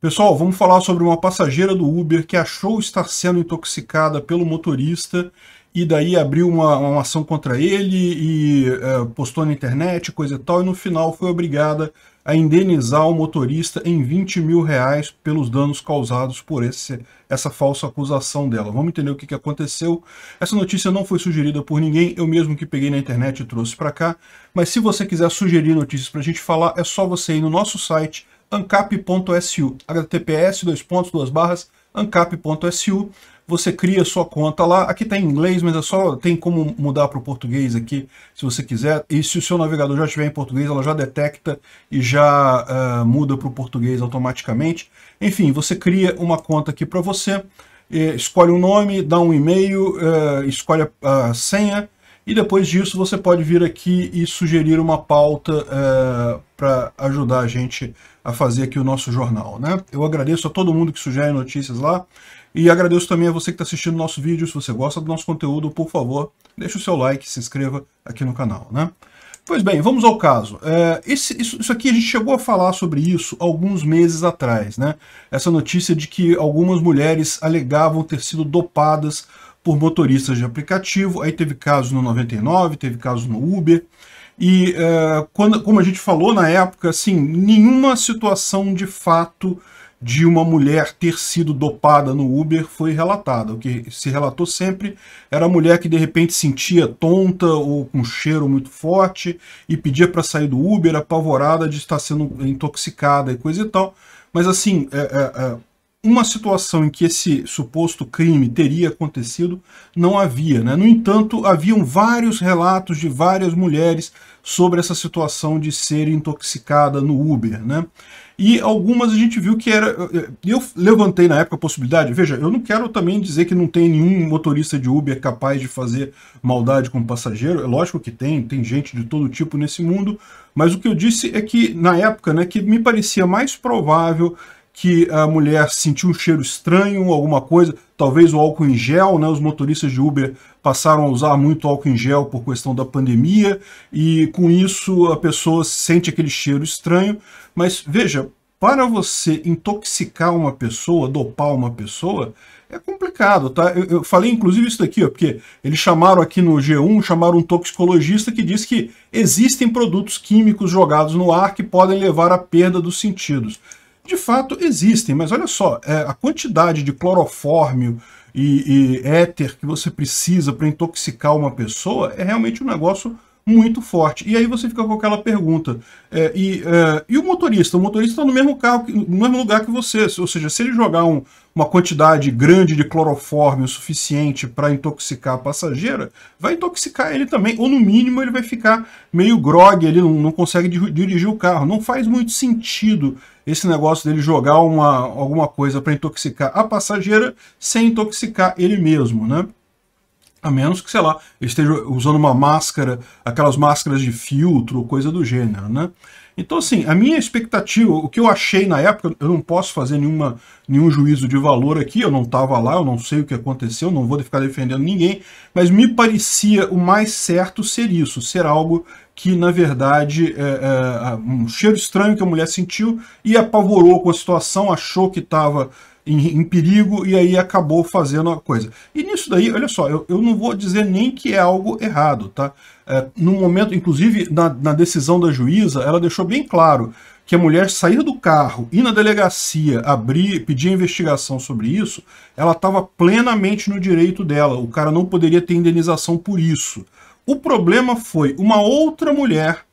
Pessoal, vamos falar sobre uma passageira do Uber que achou estar sendo intoxicada pelo motorista e daí abriu uma, uma ação contra ele e é, postou na internet, coisa e tal, e no final foi obrigada a indenizar o motorista em 20 mil reais pelos danos causados por esse, essa falsa acusação dela. Vamos entender o que, que aconteceu. Essa notícia não foi sugerida por ninguém, eu mesmo que peguei na internet e trouxe para cá, mas se você quiser sugerir notícias para a gente falar, é só você ir no nosso site ancap.su, https dois pontos, duas barras, ancap.su. Você cria sua conta lá. Aqui está em inglês, mas é só tem como mudar para o português aqui, se você quiser. E se o seu navegador já estiver em português, ela já detecta e já uh, muda para o português automaticamente. Enfim, você cria uma conta aqui para você, eh, escolhe um nome, dá um e-mail, uh, escolhe a, a senha, e depois disso você pode vir aqui e sugerir uma pauta uh, para ajudar a gente a fazer aqui o nosso jornal. Né? Eu agradeço a todo mundo que sugere notícias lá e agradeço também a você que está assistindo o nosso vídeo. Se você gosta do nosso conteúdo, por favor, deixe o seu like, se inscreva aqui no canal. Né? Pois bem, vamos ao caso. É, esse, isso, isso, aqui a gente chegou a falar sobre isso alguns meses atrás, né? Essa notícia de que algumas mulheres alegavam ter sido dopadas por motoristas de aplicativo. Aí teve casos no 99, teve casos no Uber. E uh, quando, como a gente falou na época, assim, nenhuma situação de fato de uma mulher ter sido dopada no Uber foi relatada. O que se relatou sempre era a mulher que de repente sentia tonta ou com um cheiro muito forte e pedia para sair do Uber apavorada de estar sendo intoxicada e coisa e tal. Mas assim, é, é, é, uma situação em que esse suposto crime teria acontecido não havia. Né? No entanto, haviam vários relatos de várias mulheres sobre essa situação de ser intoxicada no Uber. Né? E algumas a gente viu que era... Eh, eh, eu levantei na época a possibilidade, veja, eu não quero também dizer que não tem nenhum motorista de Uber capaz de fazer maldade com o passageiro, é lógico que tem, tem gente de todo tipo nesse mundo, mas o que eu disse é que, na época, né, que me parecia mais provável que a mulher sentiu um cheiro estranho, alguma coisa, talvez o álcool em gel, né? Os motoristas de Uber passaram a usar muito álcool em gel por questão da pandemia, e com isso a pessoa sente aquele cheiro estranho. Mas veja, para você intoxicar uma pessoa, dopar uma pessoa, é complicado, tá? Eu, eu, falei inclusive isso daqui, ó, porque eles chamaram aqui no G1, chamaram um toxicologista que diz que existem produtos químicos jogados no ar que podem levar à perda dos sentidos. De fato, existem, mas olha só, é, a quantidade de clorofórmio e, e éter que você precisa para intoxicar uma pessoa é realmente um negócio muito forte. E aí você fica com aquela pergunta. É, e, é, e o motorista? O motorista está no mesmo carro, no mesmo lugar que você. Ou seja, se ele jogar um, uma quantidade grande de clorofórmio suficiente para intoxicar a passageira, vai intoxicar ele também. Ou no mínimo ele vai ficar meio grogue ele não, não consegue dirigir o carro. Não faz muito sentido esse negócio dele jogar uma, alguma coisa para intoxicar a passageira sem intoxicar ele mesmo, né? A menos que, sei lá, esteja usando uma máscara, aquelas máscaras de filtro, coisa do gênero, né? Então, assim, a minha expectativa, o que eu achei na época, eu não posso fazer nenhuma, nenhum juízo de valor aqui, eu não estava lá, eu não sei o que aconteceu, não vou ficar defendendo ninguém, mas me parecia o mais certo ser isso, ser algo que, na verdade, é, é, um cheiro estranho que a mulher sentiu e apavorou com a situação, achou que estava em, em, perigo e aí acabou fazendo a coisa. E nisso daí, olha só, eu, eu não vou dizer nem que é algo errado, tá? É, no momento, inclusive na, na decisão da juíza, ela deixou bem claro que a mulher sair do carro, ir na delegacia, abrir, pedir investigação sobre isso, ela estava plenamente no direito dela. O cara não poderia ter indenização por isso. O problema foi uma outra mulher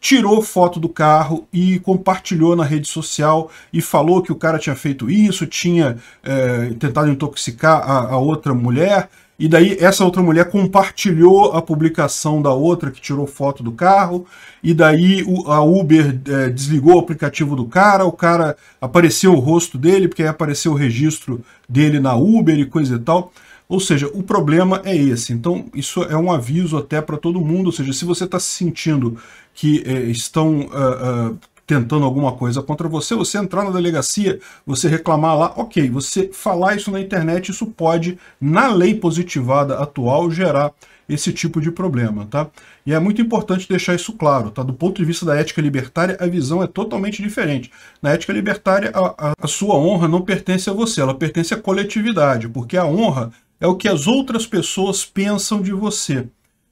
tirou foto do carro e compartilhou na rede social e falou que o cara tinha feito isso, tinha é, tentado intoxicar a, a, outra mulher, e daí essa outra mulher compartilhou a publicação da outra que tirou foto do carro, e daí a Uber é, desligou o aplicativo do cara, o cara apareceu o rosto dele, porque aí apareceu o registro dele na Uber e coisa e tal. Ou seja, o problema é esse. Então, isso é um aviso até para todo mundo. Ou seja, se você está sentindo que é, estão uh, uh, tentando alguma coisa contra você, você entrar na delegacia, você reclamar lá, ok, você falar isso na internet, isso pode, na lei positivada atual, gerar esse tipo de problema, tá? E é muito importante deixar isso claro, tá? Do ponto de vista da ética libertária, a visão é totalmente diferente. Na ética libertária, a, a, a sua honra não pertence a você, ela pertence à coletividade, porque a honra é o que as outras pessoas pensam de você.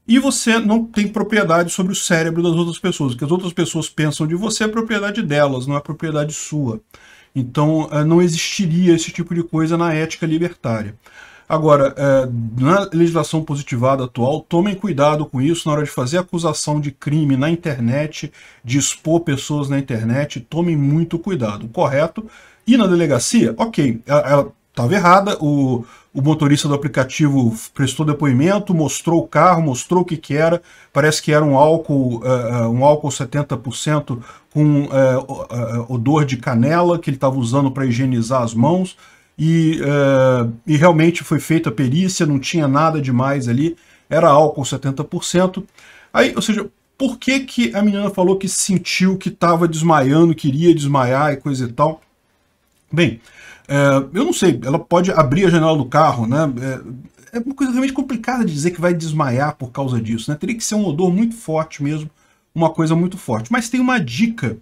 E você não tem propriedade sobre o cérebro das outras pessoas. O que as outras pessoas pensam de você é propriedade delas, não é propriedade sua. Então eh, não existiria esse tipo de coisa na ética libertária. Agora, eh, na legislação positivada atual, tomem cuidado com isso na hora de fazer acusação de crime na internet, de expor pessoas na internet, tomem muito cuidado. Correto? E na delegacia, ok, estava errada. O, o motorista do aplicativo prestou depoimento, mostrou o carro, mostrou o que, que era. Parece que era um álcool, uh, um álcool 70% com uh, uh, odor de canela que ele estava usando para higienizar as mãos. E, e realmente foi feita a perícia, não tinha nada demais ali. Era álcool 70%. Aí, ou seja, por que, que a menina falou que sentiu que estava desmaiando, queria desmaiar e coisa e tal? Bem, é, eu não sei, ela pode abrir a janela do carro, né? É, é, uma coisa realmente complicada de dizer que vai desmaiar por causa disso, né? Teria que ser um odor muito forte mesmo, uma coisa muito forte. Mas tem uma dica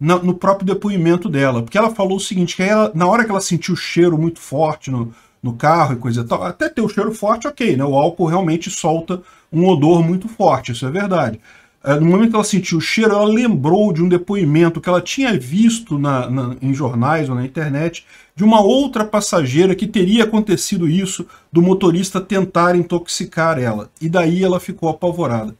na, no próprio depoimento dela, porque ela falou o seguinte, que ela, na hora que ela sentiu o cheiro muito forte no, no carro e coisa e tal, até ter o cheiro forte, ok, né? O álcool realmente solta um odor muito forte, isso é verdade. É, no momento que ela sentiu o cheiro, ela lembrou de um depoimento que ela tinha visto na, na, em jornais ou na internet de uma outra passageira que teria acontecido isso, do motorista tentar intoxicar ela. E daí ela ficou apavorada.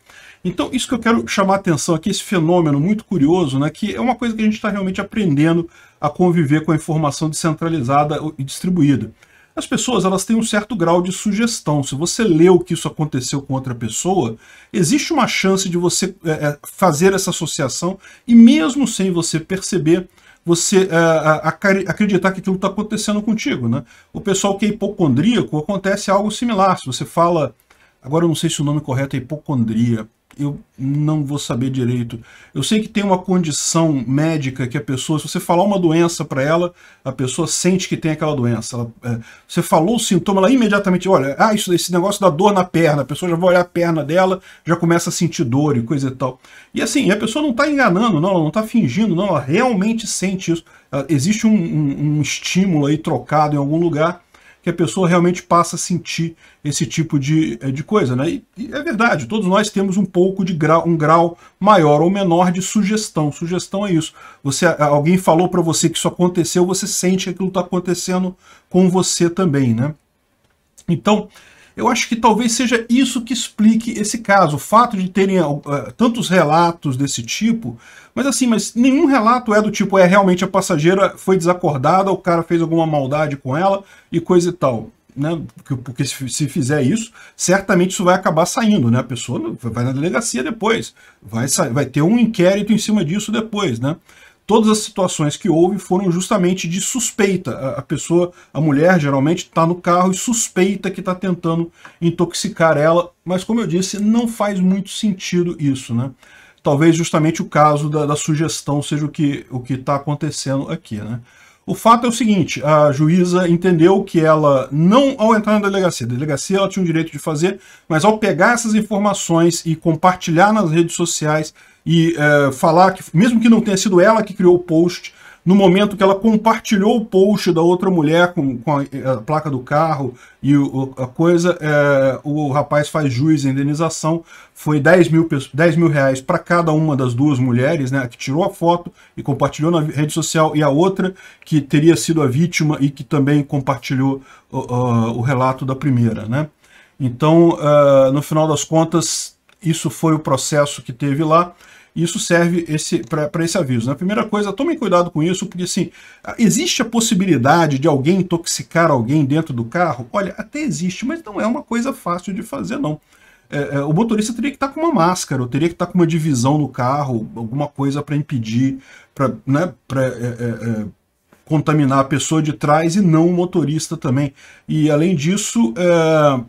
Então, isso que eu quero chamar a atenção aqui, esse fenômeno muito curioso, né, que é uma coisa que a gente está realmente aprendendo a conviver com a informação descentralizada e distribuída as pessoas elas têm um certo grau de sugestão. Se você leu que isso aconteceu com outra pessoa, existe uma chance de você é, é fazer essa associação e mesmo sem você perceber, você é, acreditar que aquilo está acontecendo contigo. Né? O pessoal que é hipocondríaco acontece algo similar. Se você fala, agora eu não sei se o nome correto é hipocondria, eu não vou saber direito. Eu sei que tem uma condição médica que a pessoa, se você falar uma doença para ela, a pessoa sente que tem aquela doença. Ela, é, você falou o sintoma, ela imediatamente olha, ah, isso, esse negócio da dor na perna, a pessoa já vai olhar a perna dela, já começa a sentir dor e coisa e tal. E assim, a pessoa não está enganando, não, ela não está fingindo, não, ela realmente sente isso. Ela, existe um, um, um estímulo aí trocado em algum lugar que a pessoa realmente passa a sentir esse tipo de, eh, de coisa. Né? E, e é verdade, todos nós temos um pouco de grau, um grau maior ou menor de sugestão. Sugestão é isso. Você, alguém falou para você que isso aconteceu, você sente que aquilo está acontecendo com você também. Né? Então, eu acho que talvez seja isso que explique esse caso, o fato de terem uh, tantos relatos desse tipo, mas assim, mas nenhum relato é do tipo, é realmente a passageira foi desacordada, o cara fez alguma maldade com ela e coisa e tal. Né? Porque se fizer isso, certamente isso vai acabar saindo, né? A pessoa vai na delegacia depois, vai, vai ter um inquérito em cima disso depois, né? todas as situações que houve foram justamente de suspeita. A, pessoa, a mulher, geralmente está no carro e suspeita que está tentando intoxicar ela, mas como eu disse, não faz muito sentido isso, né? Talvez justamente o caso da, da sugestão seja o que o está acontecendo aqui, né? O fato é o seguinte, a juíza entendeu que ela, não ao entrar na delegacia, a delegacia ela tinha o direito de fazer, mas ao pegar essas informações e compartilhar nas redes sociais e é, falar, que mesmo que não tenha sido ela que criou o post, no momento que ela compartilhou o post da outra mulher com, com a, a, placa do carro e o, a coisa, é, o rapaz faz juiz em indenização, foi 10 mil, 10 mil reais para cada uma das duas mulheres, né, que tirou a foto e compartilhou na rede social, e a outra que teria sido a vítima e que também compartilhou uh, o relato da primeira. Né? Então, uh, no final das contas, isso foi o processo que teve lá, isso serve esse, para esse aviso. Né? A primeira coisa, tomem cuidado com isso, porque assim, existe a possibilidade de alguém intoxicar alguém dentro do carro? Olha, até existe, mas não é uma coisa fácil de fazer, não. É, é, o motorista teria que estar tá com uma máscara, ou teria que estar tá com uma divisão no carro, alguma coisa para impedir, para né, pra, é, é, é, contaminar a pessoa de trás e não o motorista também. E além disso, é,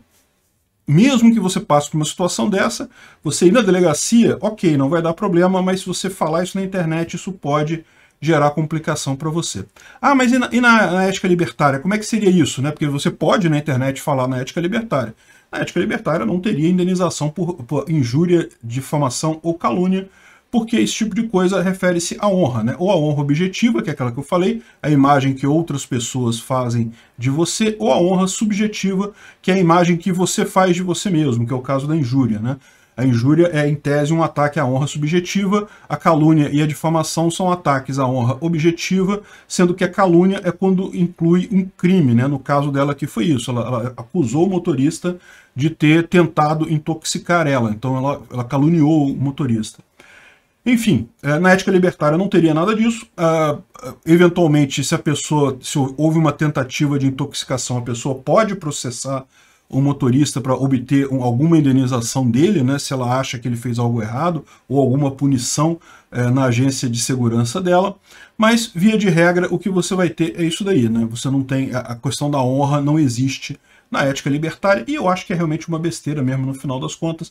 mesmo que você passe por uma situação dessa, você ir na delegacia, ok, não vai dar problema, mas se você falar isso na internet, isso pode gerar complicação para você. Ah, mas e, na, e na, na, ética libertária? Como é que seria isso? Né? Porque você pode na internet falar na ética libertária. Na ética libertária não teria indenização por, por injúria, difamação ou calúnia, porque esse tipo de coisa refere-se à honra, né? Ou à honra objetiva, que é aquela que eu falei, a imagem que outras pessoas fazem de você, ou a honra subjetiva, que é a imagem que você faz de você mesmo, que é o caso da injúria, né? A injúria é, em tese, um ataque à honra subjetiva, a calúnia e a difamação são ataques à honra objetiva, sendo que a calúnia é quando inclui um crime, né? No caso dela que foi isso, ela, ela, acusou o motorista de ter tentado intoxicar ela, então ela, ela caluniou o motorista. Enfim, é, na ética libertária não teria nada disso. É, é, eventualmente, se a pessoa, se houve uma tentativa de intoxicação, a pessoa pode processar o motorista para obter alguma indenização dele, né, se ela acha que ele fez algo errado ou alguma punição na agência de segurança dela. Mas, via de regra, o que você vai ter é isso daí. Né? Você não tem. A questão da honra não existe na ética libertária e eu acho que é realmente uma besteira mesmo no final das contas.